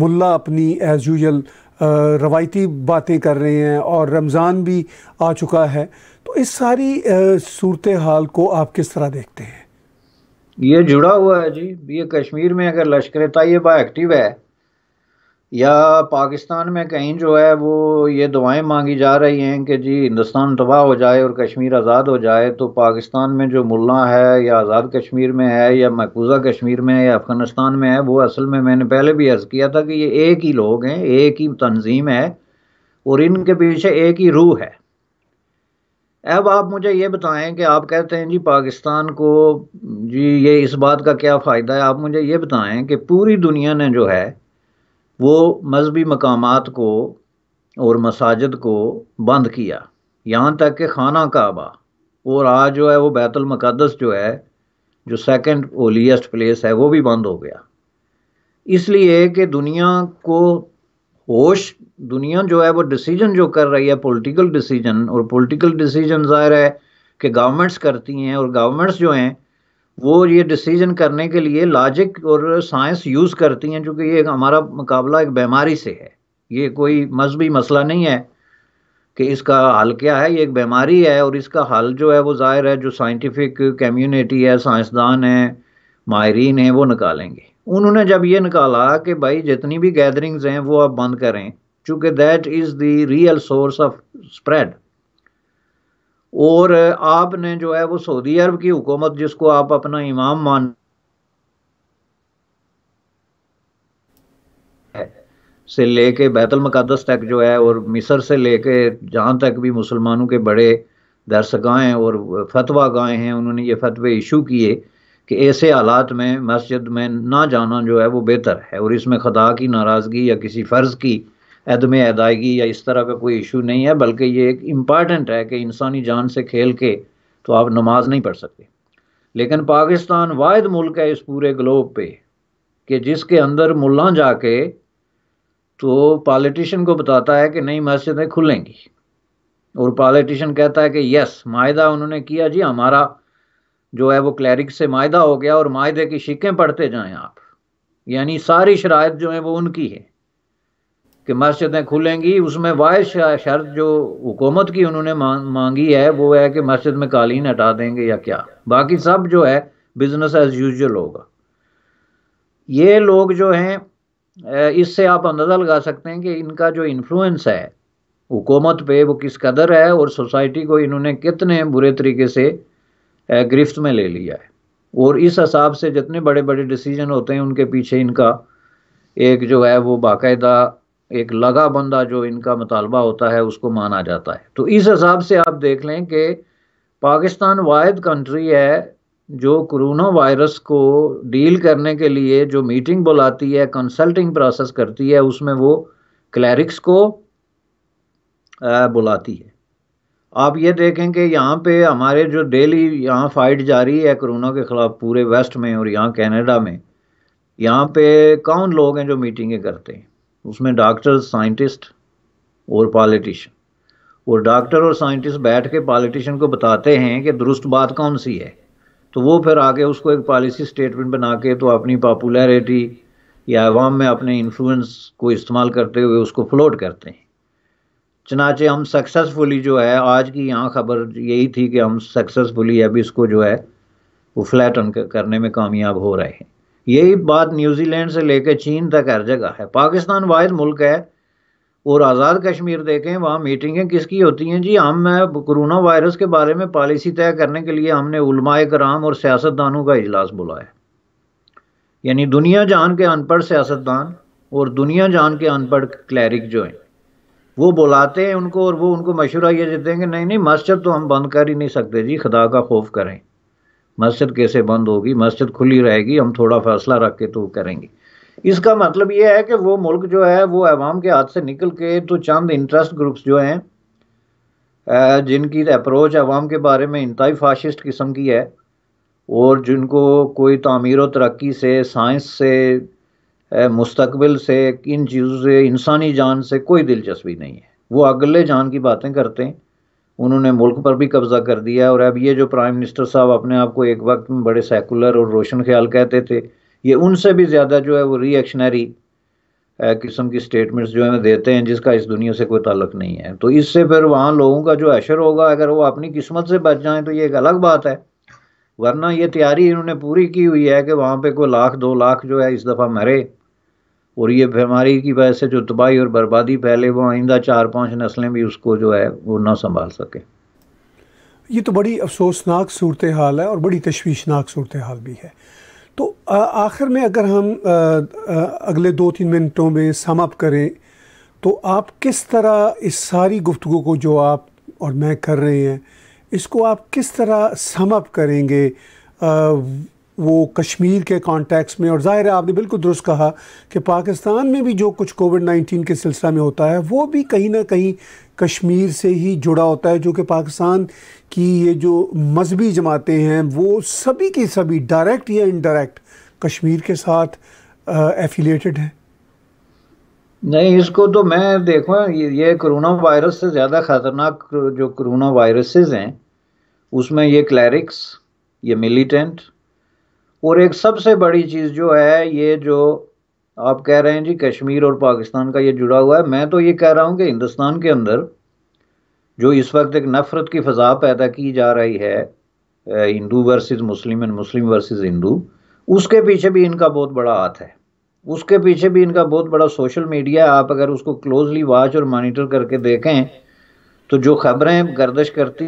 मुल्ला अपनी एज़ यूजल uh, रवायती बातें कर रहे हैं और रमज़ान भी आ चुका है तो इस सारी uh, सूरत हाल को आप किस तरह देखते हैं ये जुड़ा हुआ है जी ये कश्मीर में अगर लश्कर तयबा एक्टिव है या पाकिस्तान में कहीं जो है वो ये दुआएं मांगी जा रही हैं कि जी हिंदुस्तान तबाह हो जाए और कश्मीर आज़ाद हो जाए तो पाकिस्तान में जो मुल्ला है या आज़ाद कश्मीर में है या मकबूजा कश्मीर में है या अफ़गानिस्तान में है वो असल में मैंने पहले भी अर्ज़ किया था कि ये एक ही लोग हैं एक ही तंजीम है और इनके पीछे एक ही रूह है अब आप मुझे ये बताएं कि आप कहते हैं जी पाकिस्तान को जी ये इस बात का क्या फ़ायदा है आप मुझे ये बताएं कि पूरी दुनिया ने जो है वो मजहबी मकाम को और मसाजिद को बंद किया यहाँ तक कि खाना काबा और आज जो है वो बैतुलमक़दस जो है जो सेकंड होलीस्ट प्लेस है वो भी बंद हो गया इसलिए कि दुनिया को होश दुनिया जो है वो डिसीजन जो कर रही है पॉलिटिकल डिसीजन और पॉलिटिकल डिसीजन ज़ाहिर है कि गवर्नमेंट्स करती हैं और गवर्नमेंट्स जो हैं वो ये डिसीजन करने के लिए लॉजिक और साइंस यूज़ करती हैं क्योंकि ये हमारा मुकाबला एक बीमारी से है ये कोई मजहबी मसला नहीं है कि इसका हल क्या है ये एक बीमारी है और इसका हल जो है वो ज़ाहिर है जो साइंटिफिक कम्यूनिटी है साइंसदान है माहरीन हैं वो निकालेंगे उन्होंने जब ये निकाला कि भाई जितनी भी गैदरिंग्स हैं वो आप बंद करें चूँकि that is the real source of spread और आपने जो है वो सऊदी अरब की हुकूमत जिसको आप अपना इमाम मान से लेके बैतुल मुक़दस तक जो है और मिस्र से लेके जहाँ तक भी मुसलमानों के बड़े दरसगाहें और फतवा गाहें हैं उन्होंने ये फतवे इशू किए कि ऐसे हालात में मस्जिद में ना जाना जो है वो बेहतर है और इसमें खदा की नाराज़गी या किसी फ़र्ज़ की ऐद में अदायगी या इस तरह का कोई इशू नहीं है बल्कि ये एक इम्पॉर्टेंट है कि इंसानी जान से खेल के तो आप नमाज नहीं पढ़ सकते लेकिन पाकिस्तान वाद मुल्क है इस पूरे ग्लोब पे कि जिसके अंदर मुल्ला जाके तो पॉलिटिशन को बताता है कि नई मस्जिदें खुलेंगी और पॉलिटिशन कहता है कि यस माहा उन्होंने किया जी हमारा जो है वो क्लैरिक से माहा हो गया और माहे की शिकें पढ़ते जाएं आप यानी सारी शराय जो है वो उनकी है कि मस्जिदें खुलेंगी उसमें वाय शर्त जो हुकूमत की उन्होंने मांगी है वो है कि मस्जिद में कालीन हटा देंगे या क्या बाकी सब जो है बिजनेस एज यूजल होगा ये लोग जो हैं इससे आप अंदाज़ा लगा सकते हैं कि इनका जो इन्फ्लुएंस है हुकूमत पे वो किस कदर है और सोसाइटी को इन्होंने कितने बुरे तरीके से गिरफ्त में ले लिया है और इस हिसाब से जितने बड़े बड़े डिसीजन होते हैं उनके पीछे इनका एक जो है वो बाकायदा एक लगा बंदा जो इनका मुतालबा होता है उसको माना जाता है तो इस हिसाब से आप देख लें कि पाकिस्तान वायद कंट्री है जो कोरोना वायरस को डील करने के लिए जो मीटिंग बुलाती है कंसल्टिंग प्रोसेस करती है उसमें वो क्लैरिक्स को बुलाती है आप ये देखें कि यहाँ पे हमारे जो डेली यहाँ फाइट जारी है कोरोना के ख़िलाफ़ पूरे वेस्ट में और यहाँ कनाडा में यहाँ पे कौन लोग हैं जो मीटिंगें करते हैं उसमें डॉक्टर साइंटिस्ट और पॉलिटिशियन और डॉक्टर और साइंटिस्ट बैठ के पॉलिटिशियन को बताते हैं कि दुरुस्त बात कौन सी है तो वो फिर आगे उसको एक पॉलिसी स्टेटमेंट बना के तो अपनी पॉपुलैरिटी या अवाम में अपने इन्फ्लुएंस को इस्तेमाल करते हुए उसको फ्लोट करते हैं चनाचे हम सक्सेसफुली जो है आज की यहाँ खबर यही थी कि हम सक्सेसफुली अभी इसको जो है वो फ्लैट करने में कामयाब हो रहे हैं यही बात न्यूजीलैंड से लेकर चीन तक हर जगह है पाकिस्तान वाद मुल्क है और आज़ाद कश्मीर देखें वहाँ मीटिंगें किसकी होती हैं जी हम कोरोना वायरस के बारे में पॉलिसी तय करने के लिए हमने उलमाए कराम और सियासतदानों का इजलास बुलाया यानी दुनिया जान के अनपढ़ सियासतदान और दुनिया जान के अनपढ़ क्लैरिक जो हैं वो बुलाते हैं उनको और वो उनको मशवरा ये देते हैं कि नहीं नहीं मस्जिद तो हम बंद कर ही नहीं सकते जी खुदा का खौफ करें मस्जिद कैसे बंद होगी मस्जिद खुली रहेगी हम थोड़ा फैसला रख के तो करेंगे इसका मतलब ये है कि वो मुल्क जो है वो अवाम के हाथ से निकल के तो चंद इंटरेस्ट ग्रुप्स जो हैं जिनकी अप्रोच अवाम के बारे में इंतई फाशिस्ट किस्म की है और जिनको कोई तमीर व तरक्की से साइंस से मुस्तबिल से इन चीज़ों से इंसानी जान से कोई दिलचस्पी नहीं है वो अगले जान की बातें करते हैं उन्होंने मुल्क पर भी कब्जा कर दिया और अब ये जो प्राइम मिनिस्टर साहब अपने आप को एक वक्त में बड़े सेकुलर और रोशन ख्याल कहते थे ये उनसे भी ज़्यादा जो है वो रिएक्शनरी किस्म की स्टेटमेंट्स जो है देते हैं जिसका इस दुनिया से कोई ताल्लुक नहीं है तो इससे फिर वहाँ लोगों का जो अशर होगा अगर वो अपनी किस्मत से बच जाएँ तो ये एक अलग बात है वरना ये तैयारी इन्होंने पूरी की हुई है कि वहाँ पे कोई लाख दो लाख जो है इस दफ़ा मरे और ये बीमारी की वजह से जो तबाही और बर्बादी फैले वो आइंदा चार पांच नस्लें भी उसको जो है वो ना संभाल सकें ये तो बड़ी अफसोसनाक सूरत हाल है और बड़ी तशवीशनाक सूरत हाल भी है तो आखिर में अगर हम आ, आ, अगले दो तीन मिनटों में समप करें तो आप किस तरह इस सारी गुफ्तु को जो आप और मैं कर रहे हैं इसको आप किस तरह समअप करेंगे आ, वो कश्मीर के कॉन्टेक्स में और ज़ाहिर है आपने बिल्कुल दुरुस्त कहा कि पाकिस्तान में भी जो कुछ कोविड नाइन्टीन के सिलसिला में होता है वो भी कहीं ना कहीं कश्मीर से ही जुड़ा होता है जो कि पाकिस्तान की ये जो मजहबी जमातें हैं वो सभी की सभी डायरेक्ट या इनडायरेक्ट कश्मीर के साथ एफिलेटेड हैं नहीं इसको तो मैं देखो ये कोरोना वायरस से ज़्यादा ख़तरनाक जो कोरोना वायरसेस हैं उसमें ये क्लैरिक्स ये मिलीटेंट और एक सबसे बड़ी चीज़ जो है ये जो आप कह रहे हैं जी कश्मीर और पाकिस्तान का ये जुड़ा हुआ है मैं तो ये कह रहा हूँ कि हिंदुस्तान के अंदर जो इस वक्त एक नफ़रत की फ़जा पैदा की जा रही है Hindu versus Muslim and Muslim versus Hindu उसके पीछे भी इनका बहुत बड़ा हाथ है उसके पीछे भी इनका बहुत बड़ा सोशल मीडिया है आप अगर उसको क्लोजली वॉच और मॉनिटर करके देखें तो जो खबरें गर्दश करती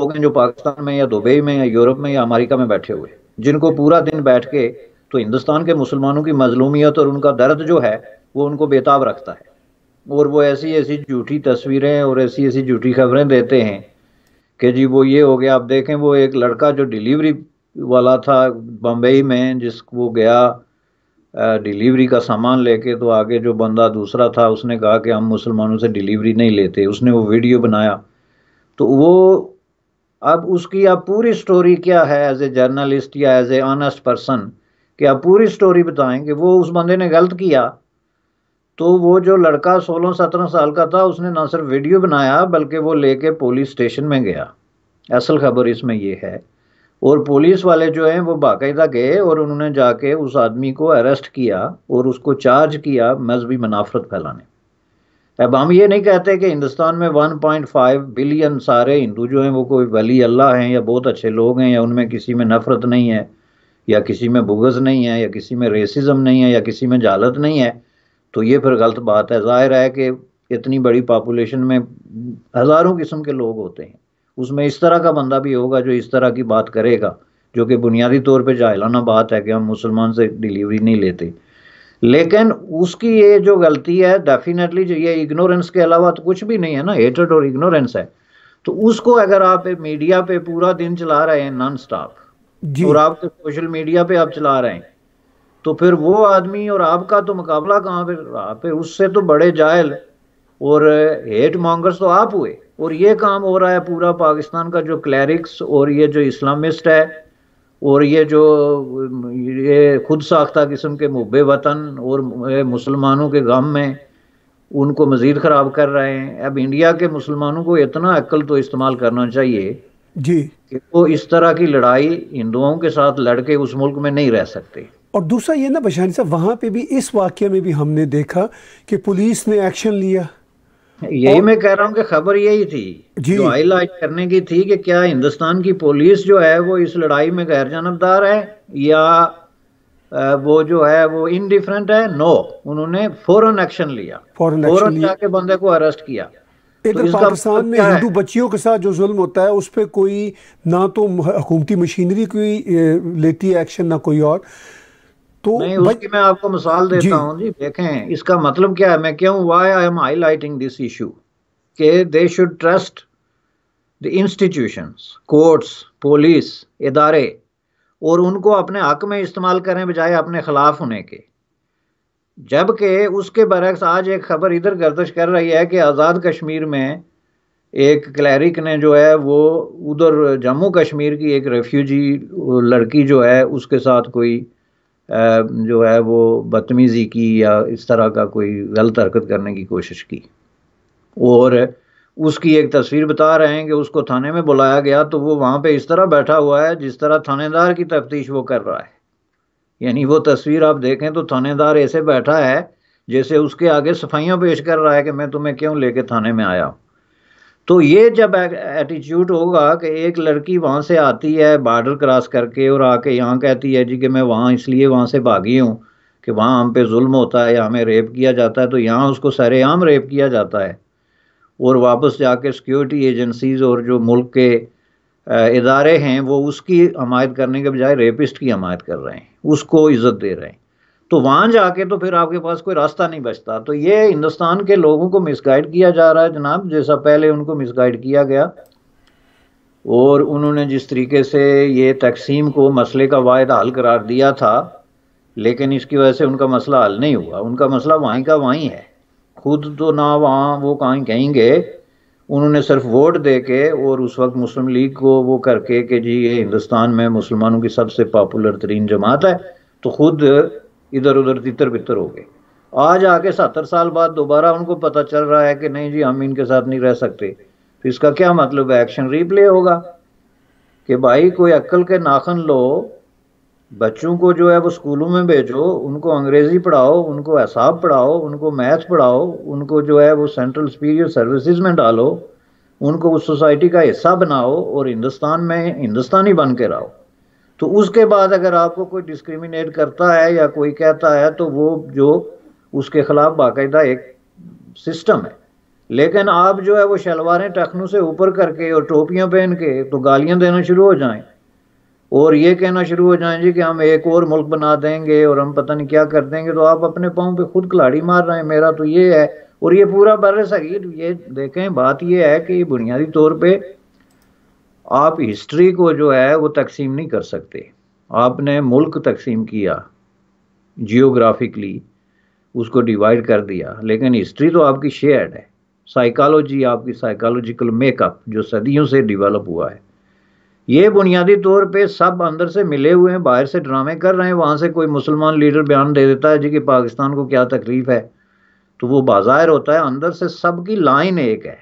लोग हैं जो पाकिस्तान में या दुबई में या यूरोप में या अमेरिका में बैठे हुए जिनको पूरा दिन बैठ के तो हिंदुस्तान के मुसलमानों की मजलूमियत और उनका दर्द जो है वो उनको बेताब रखता है और वो ऐसी ऐसी झूठी तस्वीरें और ऐसी ऐसी झूठी खबरें देते हैं कि जी वो ये हो गया आप देखें वो एक लड़का जो डिलीवरी वाला था बम्बई में जिस वो गया डिलीवरी का सामान लेके तो आगे जो बंदा दूसरा था उसने कहा कि हम मुसलमानों से डिलीवरी नहीं लेते उसने वो वीडियो बनाया तो वो अब उसकी आप पूरी स्टोरी क्या है एज ए जर्नलिस्ट या एज ए ऑनेस्ट पर्सन कि आप पूरी स्टोरी बताएं कि वो उस बंदे ने गलत किया तो वो जो लड़का 16-17 साल का था उसने ना सिर्फ वीडियो बनाया बल्कि वो लेके पुलिस स्टेशन में गया असल खबर इसमें ये है और पुलिस वाले जो हैं वो बाकायदा गए और उन्होंने जाके उस आदमी को अरेस्ट किया और उसको चार्ज किया मजहबी मुनाफरत फैलाने अब हम ये नहीं कहते कि हिंदुस्तान में 1.5 बिलियन सारे हिंदू जो हैं वो कोई वली अल्लाह हैं या बहुत अच्छे लोग हैं या उनमें किसी में नफ़रत नहीं है या किसी में बुगज नहीं है या किसी में रेसिज्म नहीं है या किसी में जालत नहीं है तो ये फिर गलत बात है ज़ाहिर है कि इतनी बड़ी पॉपुलेशन में हज़ारों किस्म के लोग होते हैं उसमें इस तरह का बंदा भी होगा जो इस तरह की बात करेगा जो कि बुनियादी तौर पर जाहलाना बात है कि हम मुसलमान से डिलीवरी नहीं लेते लेकिन उसकी ये जो गलती है डेफिनेटली ये इग्नोरेंस के अलावा तो कुछ भी नहीं है ना हेटेड और इग्नोरेंस है तो उसको अगर आप मीडिया पे पूरा दिन चला रहे हैं नॉन स्टॉप और आप सोशल तो मीडिया पे आप चला रहे हैं तो फिर वो आदमी और आपका तो मुकाबला कहाँ पे रहा पे उससे तो बड़े जायल और हेट मॉन्गर्स तो आप हुए और ये काम हो रहा है पूरा पाकिस्तान का जो क्लैरिक्स और ये जो इस्लामिस्ट है और ये जो ये खुद साख्ता किस्म के मुब वतन और मुसलमानों के गम में उनको मज़ीद ख़राब कर रहे हैं अब इंडिया के मुसलमानों को इतना अक्ल तो इस्तेमाल करना चाहिए जी कि वो इस तरह की लड़ाई हिंदुओं के साथ लड़के उस मुल्क में नहीं रह सकते और दूसरा ये ना बशानी साहब वहाँ पे भी इस वाक्य में भी हमने देखा कि पुलिस ने एक्शन लिया यही और... मैं कह रहा हूँ कि खबर यही थी जी जो हाईलाइट करने की थी कि क्या हिंदुस्तान की पुलिस जो है वो इस लड़ाई में गैर जानबदार है या वो जो है वो इनडिफरेंट है नो उन्होंने फौरन एक्शन लिया फौरन जाके बंदे को अरेस्ट किया इधर तो, तो पाकिस्तान मतलब में हिंदू बच्चियों के साथ जो जुल्म होता है उस पर कोई ना तो हुकूमती मशीनरी कोई लेती है एक्शन ना कोई और तो नहीं उसकी मैं आपको मिसाल देता हूँ जी देखें इसका मतलब क्या है मैं क्यों why I am highlighting this issue के they should trust the institutions courts police इदारे और उनको अपने हक में इस्तेमाल करें बजाय अपने खिलाफ होने के जबकि उसके बरक्स आज एक खबर इधर गर्दश कर रही है कि आज़ाद कश्मीर में एक क्लैरिक ने जो है वो उधर जम्मू कश्मीर की एक रेफ्यूजी लड़की जो है उसके साथ कोई जो है वो बदतमीज़ी की या इस तरह का कोई गलत हरकत करने की कोशिश की और उसकी एक तस्वीर बता रहे हैं कि उसको थाने में बुलाया गया तो वो वहाँ पे इस तरह बैठा हुआ है जिस तरह थानेदार की तफ्तीश वो कर रहा है यानी वो तस्वीर आप देखें तो थानेदार ऐसे बैठा है जैसे उसके आगे सफाइयाँ पेश कर रहा है कि मैं तुम्हें क्यों लेके थाने में आया हूँ तो ये जब एटीट्यूड होगा कि एक लड़की वहाँ से आती है बॉर्डर क्रॉस करके और आके यहाँ कहती है जी कि मैं वहाँ इसलिए वहाँ से भागी हूँ कि वहाँ हम पे जुल्म होता है या हमें रेप किया जाता है तो यहाँ उसको सरेआम रेप किया जाता है और वापस जाके सिक्योरिटी एजेंसीज और जो मुल्क के इदारे हैं वो उसकी हमायत करने के बजाय रेपिस्ट की हमायत कर रहे हैं उसको इज़्ज़त दे रहे हैं तो वहाँ जाके तो फिर आपके पास कोई रास्ता नहीं बचता तो ये हिंदुस्तान के लोगों को मिसगाइड किया जा रहा है जनाब जैसा पहले उनको मिसगाइड किया गया और उन्होंने जिस तरीके से ये तकसीम को मसले का वायद हल करार दिया था लेकिन इसकी वजह से उनका मसला हल नहीं हुआ उनका मसला वहीं का वहीं है खुद तो ना वहाँ वो कहीं कहेंगे उन्होंने सिर्फ वोट दे के और उस वक्त मुस्लिम लीग को वो करके कि जी ये हिंदुस्तान में मुसलमानों की सबसे पॉपुलर तरीन जमात है तो खुद इधर उधर तितर बितर हो गए आज आके सत्तर साल बाद दोबारा उनको पता चल रहा है कि नहीं जी हम इनके साथ नहीं रह सकते तो इसका क्या मतलब है एक्शन रिप्ले होगा कि भाई कोई अक्ल के नाखन लो बच्चों को जो है वो स्कूलों में भेजो उनको अंग्रेज़ी पढ़ाओ उनको हिसाब पढ़ाओ उनको मैथ पढ़ाओ उनको जो है वो सेंट्रल सुपीरियर सर्विसेज में डालो उनको उस सोसाइटी का हिस्सा बनाओ और हिंदुस्तान में हिंदुस्तानी बन के रहो तो उसके बाद अगर आपको कोई डिस्क्रिमिनेट करता है या कोई कहता है तो वो जो उसके खिलाफ बाकायदा एक सिस्टम है लेकिन आप जो है वो शलवारें टखनों से ऊपर करके और टोपियां पहन के तो गालियां देना शुरू हो जाएं और ये कहना शुरू हो जाएं जी कि हम एक और मुल्क बना देंगे और हम पता नहीं क्या कर देंगे तो आप अपने पाँव पे खुद कलाड़ी मार रहे हैं मेरा तो ये है और ये पूरा बर सगीर ये देखें बात ये है कि बुनियादी तौर पर आप हिस्ट्री को जो है वो तकसीम नहीं कर सकते आपने मुल्क तकसीम किया जियोग्राफिकली उसको डिवाइड कर दिया लेकिन हिस्ट्री तो आपकी शेयर्ड है साइकोलॉजी आपकी साइकोलॉजिकल मेकअप जो सदियों से डेवलप हुआ है ये बुनियादी तौर पे सब अंदर से मिले हुए हैं बाहर से ड्रामे कर रहे हैं वहाँ से कोई मुसलमान लीडर बयान दे देता है जी कि पाकिस्तान को क्या तकलीफ़ है तो वो बाज़ाहिर होता है अंदर से सबकी लाइन एक है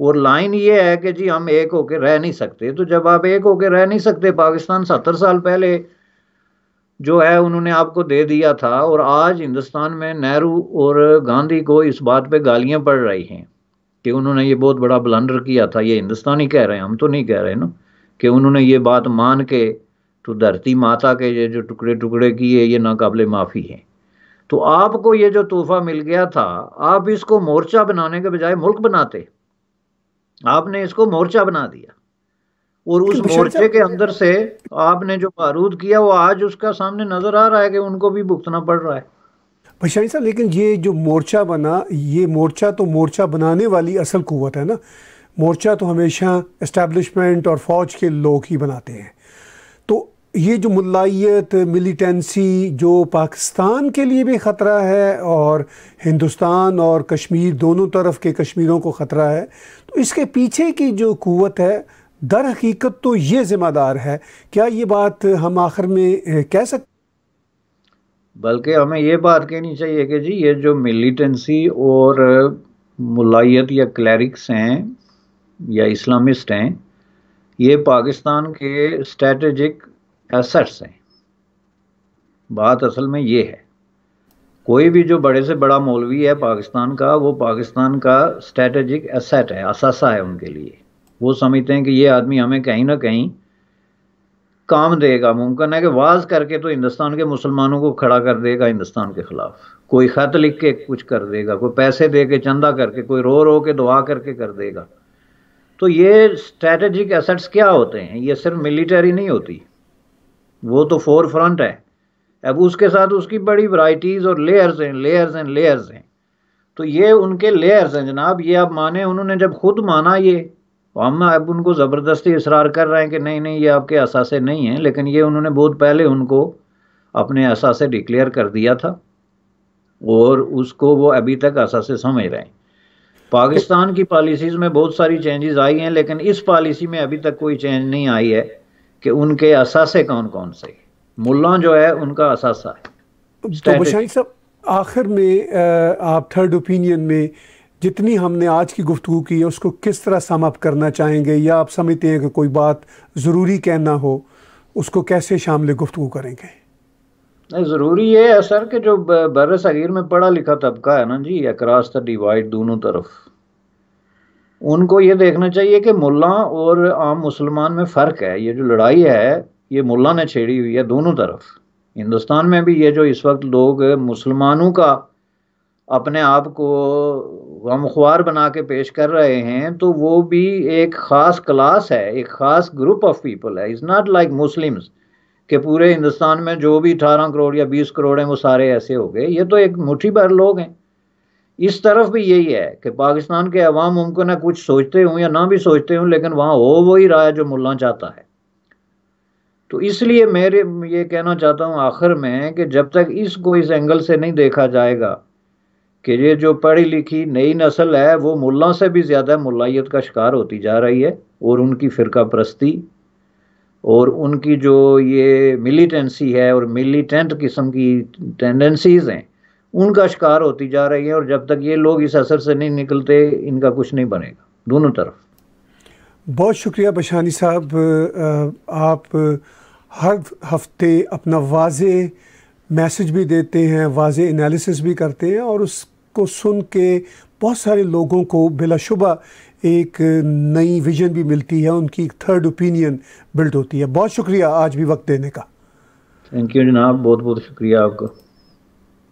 और लाइन ये है कि जी हम एक होके रह नहीं सकते तो जब आप एक होके रह नहीं सकते पाकिस्तान सत्तर साल पहले जो है उन्होंने आपको दे दिया था और आज हिंदुस्तान में नेहरू और गांधी को इस बात पे गालियां पड़ रही हैं कि उन्होंने ये बहुत बड़ा ब्लंडर किया था ये हिंदुस्तानी कह रहे हैं हम तो नहीं कह रहे ना कि उन्होंने ये बात मान के तो धरती माता के ये जो टुकड़े टुकड़े किए ये नाकबले माफ़ी है तो आपको ये जो तोहफा मिल गया था आप इसको मोर्चा बनाने के बजाय मुल्क बनाते आपने इसको मोर्चा बना दिया और उस तो मोर्चे के अंदर से आपने जो बारूद किया वो आज उसका सामने नजर आ रहा है कि उनको भी भुगतना पड़ रहा है भाई साहब लेकिन ये जो मोर्चा बना ये मोर्चा तो मोर्चा बनाने वाली असल कुत है ना मोर्चा तो हमेशा इस्टेब्लिशमेंट और फौज के लोग ही बनाते हैं ये जो मुलाइत मिलिटेंसी जो पाकिस्तान के लिए भी ख़तरा है और हिंदुस्तान और कश्मीर दोनों तरफ के कश्मीरों को ख़तरा है तो इसके पीछे की जो क़वत है दर हकीकत तो ये ज़िम्मेदार है क्या ये बात हम आखिर में कह सकते बल्कि हमें ये बात कहनी चाहिए कि जी ये जो मिलिटेंसी और मुलायत या क्लैरिक्स हैं या इस्लामिस्ट हैं ये पाकिस्तान के स्ट्रेटजिक एसेट्स हैं बात असल में ये है कोई भी जो बड़े से बड़ा मौलवी है पाकिस्तान का वो पाकिस्तान का स्ट्रेटेजिक एसेट है असासा है उनके लिए वो समझते हैं कि ये आदमी हमें कहीं ना कहीं काम देगा मुमकिन है कि वाज करके तो हिंदुस्तान के मुसलमानों को खड़ा कर देगा हिंदुस्तान के खिलाफ कोई ख़त लिख के कुछ कर देगा कोई पैसे दे के चंदा करके कोई रो रो के दुआ करके कर देगा तो ये स्ट्रेटेजिक एसेट्स क्या होते हैं ये सिर्फ मिलिटरी नहीं होती वो तो फोर फ्रंट है अब उसके साथ उसकी बड़ी वराइटीज और लेयर्स हैं लेयर्स हैं लेयर्स हैं तो ये उनके लेयर्स हैं जनाब ये आप माने उन्होंने जब खुद माना ये तो हम अब उनको ज़बरदस्ती इसरार कर रहे हैं कि नहीं नहीं ये आपके असासे नहीं हैं लेकिन ये उन्होंने बहुत पहले उनको अपने असासे डिक्लेयर कर दिया था और उसको वो अभी तक असासे समझ रहे हैं पाकिस्तान की पॉलिसीज़ में बहुत सारी चेंजेस आई हैं लेकिन इस पॉलिसी में अभी तक कोई चेंज नहीं आई है कि उनके असासे कौन कौन से मुल्ला जो है उनका असासा है तो साहब आखिर में आप थर्ड ओपिनियन में जितनी हमने आज की गुफ्तु की है उसको किस तरह सम करना चाहेंगे या आप समझते हैं कि कोई बात ज़रूरी कहना हो उसको कैसे शामिल गुफ्तु करेंगे ज़रूरी ये है सर कि जो बर सगीर में पढ़ा लिखा तबका है ना जी अक्रॉस द डिवाइड दोनों तरफ उनको ये देखना चाहिए कि मुल्ला और आम मुसलमान में फ़र्क है ये जो लड़ाई है ये मुल्ला ने छेड़ी हुई है दोनों तरफ हिंदुस्तान में भी ये जो इस वक्त लोग मुसलमानों का अपने आप को गमख्वार बना के पेश कर रहे हैं तो वो भी एक ख़ास क्लास है एक ख़ास ग्रुप ऑफ पीपल है इज़ नॉट लाइक मुस्लिम्स के पूरे हिंदुस्तान में जो भी अठारह करोड़ या बीस करोड़ हैं वो सारे ऐसे हो गए ये तो एक मुठ्ठी भर लोग हैं इस तरफ भी यही है कि पाकिस्तान के अवाम मुमकिन है कुछ सोचते हों या ना भी सोचते हों लेकिन वहाँ हो वो ही रहा है जो मुल्ला चाहता है तो इसलिए मेरे ये कहना चाहता हूँ आखिर में कि जब तक इसको इस एंगल से नहीं देखा जाएगा कि ये जो पढ़ी लिखी नई नस्ल है वो मुल्ला से भी ज़्यादा मुलायत का शिकार होती जा रही है और उनकी फ़िरका परस्ती और उनकी जो ये मिलीटेंसी है और मिलीटेंट किस्म की टेंडेंसीज़ हैं उनका शिकार होती जा रही है और जब तक ये लोग इस असर से नहीं निकलते इनका कुछ नहीं बनेगा दोनों तरफ बहुत शुक्रिया बशानी साहब आप हर हफ्ते अपना वाज मैसेज भी देते हैं वाज एनालिसिस भी करते हैं और उसको सुन के बहुत सारे लोगों को बिलाशुबा एक नई विजन भी मिलती है उनकी एक थर्ड ओपिनियन बिल्ड होती है बहुत शुक्रिया आज भी वक्त देने का थैंक यू जनाब बहुत बहुत शुक्रिया आपका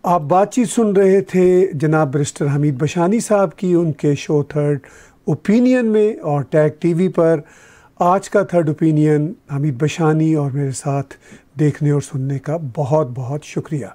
आप बातचीत सुन रहे थे जनाब बरिस्टर हमीद बशानी साहब की उनके शो थर्ड ओपिनियन में और टैग टीवी पर आज का थर्ड ओपिनियन हमीद बशानी और मेरे साथ देखने और सुनने का बहुत बहुत शुक्रिया